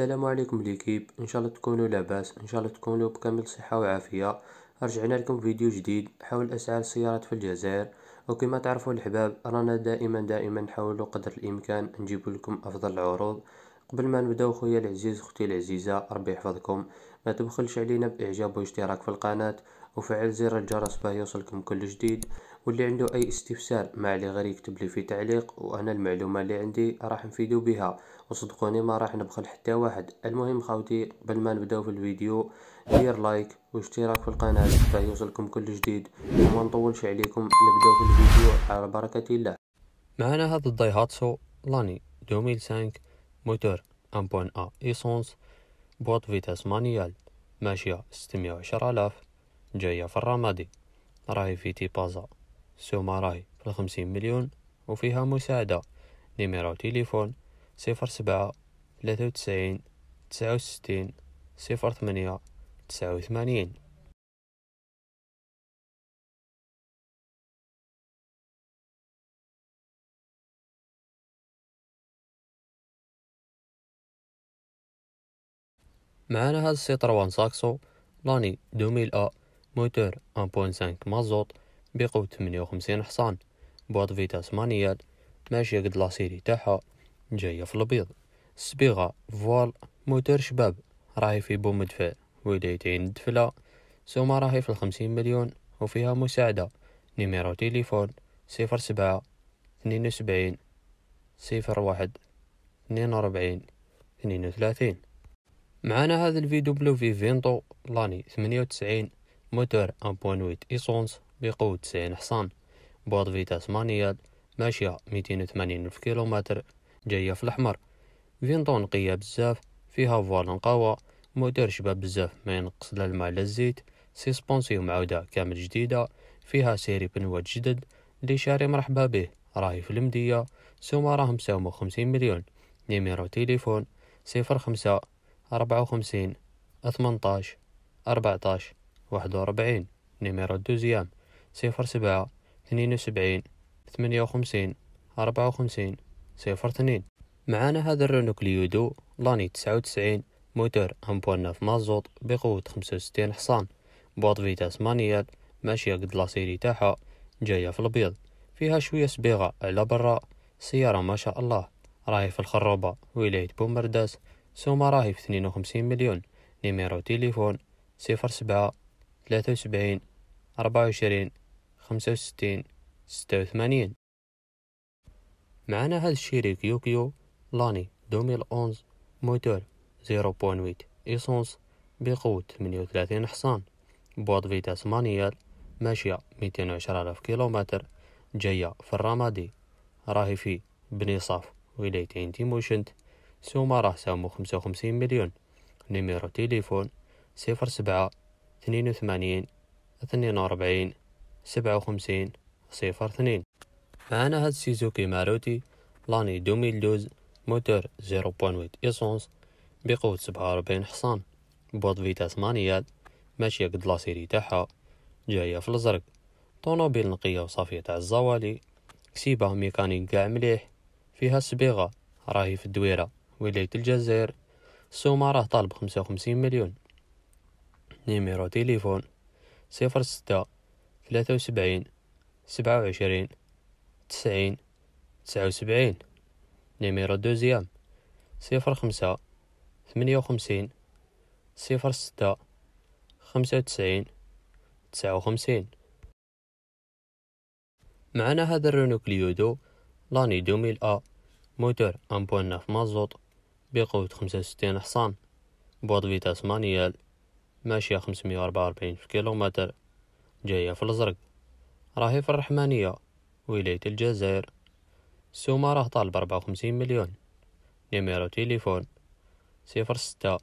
السلام عليكم ليكيب ان شاء الله تكونوا لاباس ان شاء الله تكونوا بكامل صحه وعافيه رجعنا لكم فيديو جديد حول اسعار السيارات في الجزائر وكما تعرفوا الحباب رانا دائما دائما نحاول قدر الامكان نجيب لكم افضل العروض قبل ما نبداو خويا العزيز اختي العزيزه ربي يحفظكم ما تبخلش علينا باعجاب واشتراك في القناه وفعل زر الجرس باه يوصلكم كل جديد واللي عنده اي استفسار ما عليه غير يكتب لي في تعليق وانا المعلومه اللي عندي راح نفيدو بها وصدقوني ما راح نبخل حتى واحد المهم خاوتي قبل ما نبداو في الفيديو دير لايك واشتراك في القناه باش يوصلكم كل جديد وما نطولش عليكم نبداو في الفيديو على بركه الله معنا هذا الدايهاتسو لاني 2005 موتور 1.0 ايسونس بوط فيتاس مانيال ماشية ستمية آلاف جاية في الرمادي راهي في تيبازا سوماراي بالخمسين مليون وفيها مساعدة نيميرو تليفون صفر سبعة ثلاثة وتسعين تسعة وستين صفر ثمانية تسعة وثمانين معنا هاد السيت روان ساكسو لاني دوميل أ موتور 1.5 مازوت بقوة 58 حصان بواد فيتا ثمانية ماشية قد لاسيري تاعها جاية في البيض سبيغا فوال موتور شباب راهي في بوم مدفع ولايتين دفلة سوما راهي في الخمسين مليون وفيها مساعدة نيميرو تيليفون صفر سبعة اثنين وسبعين صفر واحد اثنين وربعين اثنين وثلاثين معانا هذا الفي دبليو في فينتو لاني ثمانية وتسعين موتور أن بوان ويت إيسونس بقوة 90 حصان بواد فيتاس مانيال ماشية 280 ألف كيلومتر جاية في الأحمر فينطون نقية بزاف فيها فوالن قوى موتور شباب بزاف ما ينقص لا الماء لا الزيت سيسبونسيو معودة كامل جديدة فيها سيري بنوات جدد لي شاري مرحبا به راهي في المدية سوما راهم ساومو خمسين مليون نيميرو تيليفون صفر خمسة أربعة وخمسين ثمنطاش أربعتاش واحد وربعين نيميرو دوزيام صفر سبعة اثنين وسبعين ثمانية وخمسين أربعة وخمسين صفر اثنين معانا هذا الرونو كليودو لاني تسعة وتسعين موتور في مازوط بقوة خمسة وستين حصان بواط فيتاس مانيال ماشية قد لاسيري تاعها جاية في البيض فيها شوية سبيغة على برا سيارة ما شاء الله راهي في الخروبة ولاية بومرداس سوما راهي في اثنين وخمسين مليون نيميرو تيليفون صفر سبعة ثلاثة وسبعين أربعة وعشرين خمسة وستين ستة وثمانين معنا هذا الشريك يوكيو لاني دوميل أونز موتور زيرو بوان ويت إيسونس بقوة ثمانية وثلاثين حصان بواد فيتاس مانيال ماشية ميتين وعشرة ألف كيلومتر جاية في الرمادي راهي في بني صاف ولاية عين تيموشنت سوما راه سامو خمسة وخمسين مليون نيميرو تيليفون صفر سبعة اثنين وثمانين اثنين وربعين سبعة وخمسين صفر اثنين معنا هاد سيزوكي ماروتي لاني دوميلدوز موتور زيرو بوان ويت إيسونس بقوة سبعة وربعين حصان بوض فيتاس ثمانيات ماشية قد لاسيري تاعها جاية في الزرق طونوبيل نقية وصافية تاع الزوالي كسيبة ميكانيك قاع مليح فيها السبيغة راهي في الدويرة ولاية الجزائر السومة راه طالب خمسة وخمسين مليون نيميرو تيليفون صفر ستة ثلاثة وسبعين سبعة وعشرين تسعين تسعة وسبعين نيميرو دوزيام صفر خمسة ثمانية وخمسين صفر ستة خمسة وتسعين تسعة وخمسين معنا هذا الرونو كليودو لاني دوميل أ موتور أن بوان مازوط بقوة خمسة وستين حصان بواد فيتاس مانيال ماشية خمسمية وأربعة وأربعين في كيلومتر جاية في الزرق راهي في الرحمانية ولاية الجزائر السومة راه طالب ربعة وخمسين مليون نيميرو تيليفون صفر ستة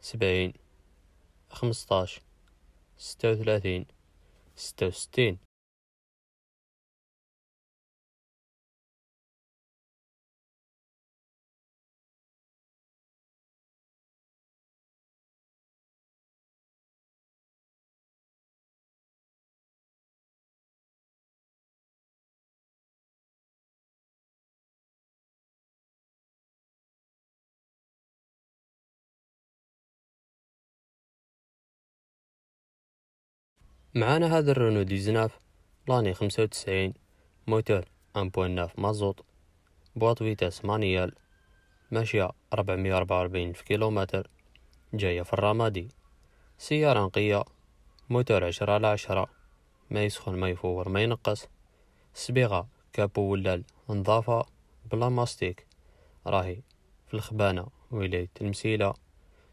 سبعين خمسطاش ستة وثلاثين ستة وستين معانا هذا الرونو ديزناف لاني خمسة وتسعين موتور ناف مازوط بواط فيتاس مانيال ماشية ربعمية ربعة وأربعين في كيلومتر جاية في الرمادي سيارة نقية موتور عشرة على عشرة ما يسخن ما يفور ما ينقص سبيغة كابو ولال نظافة بلا ماستيك راهي في الخبانة ولاية المسيلة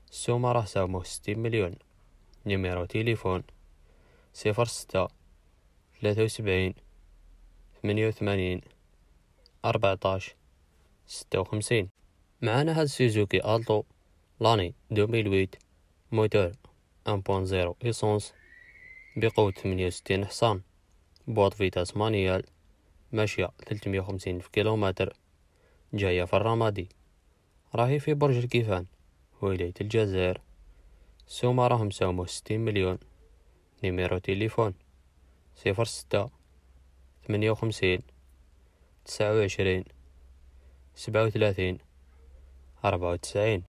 السومة راه ساومه ستين مليون نيميرو تيليفون صفر ستة ثلاثة وسبعين ثمانية وثمانين أربعتاش ستة وخمسين معانا هاد سوزوكي ألتو لاني دوميل موتور أن بوان زيرو إيسونس بقوة ثمانية وستين حصان بوط فيتاس مانيال ماشية ثلتمية وخمسين في كيلومتر جاية في الرمادي راهي في برج الكيفان ولاية الجزائر سوما راهم ساومو ستين مليون نيميرو تيليفون صفر ستة ثمانية وخمسين تسعة وعشرين سبعة وثلاثين أربعة وتسعين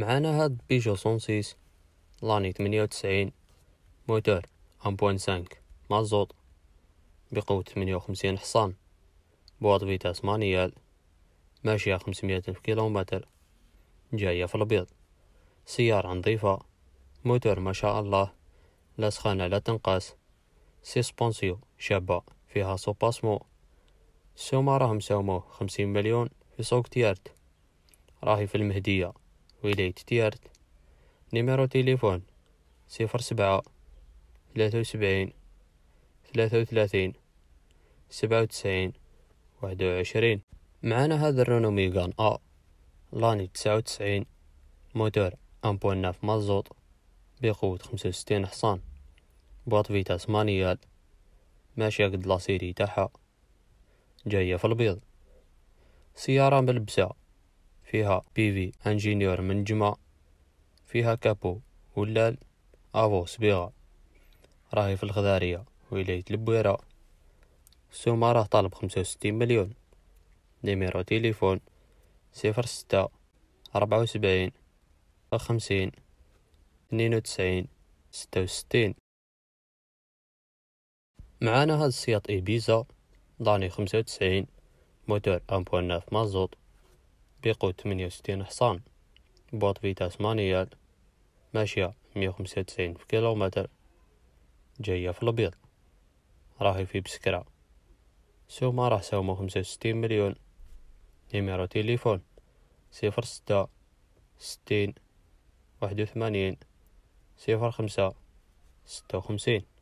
معانا هاد بيجو سونسيس لاني تمنية وتسعين موتور أن سانك مازوط بقوة تمنية وخمسين حصان بواط فيتاس مانيال ماشية خمسمية ألف كيلومتر جاية في الأبيض سيارة نظيفة موتور ما شاء الله لا سخانة لا تنقاس سيسبونسيو شابة فيها سوباسمو سوما راهم ساوموه خمسين مليون في سوق تيارت راهي في المهدية ولاية تيارت نيميرو تيليفون صفر سبعة ثلاثة وسبعين ثلاثة وثلاثين سبعة وتسعين واحد وعشرين معانا هذا الرونو ميغان أ لاني تسعة وتسعين موتور أمبوان ناف مازوط بقوة خمسة وستين حصان بواط فيتاس مانيال ماشية قد لاسيري تاعها جاية في البيض سيارة ملبسة فيها بيفي انجينيور جمع فيها كابو ولال افو صبيغة راهي في الخضارية ولاية البويرة سوما راه طالب خمسة وستين مليون نيميرو تيليفون صفر ستة ربعة وسبعين خمسين اثنين وتسعين ستة وستين معانا هاد السياط إيبيزا داني خمسة وتسعين موتور أمبوان مازوت بيقود ثمانية وستين حصان بوط في تاسمانيا ماشية مية وخمسة وتسعين في كيلومتر جاية في الأبيض راهي في بسكرة سوما راه سوما خمسة وستين مليون نيميرو تيليفون صفر ستة ستين واحد وثمانين صفر خمسة ستة وخمسين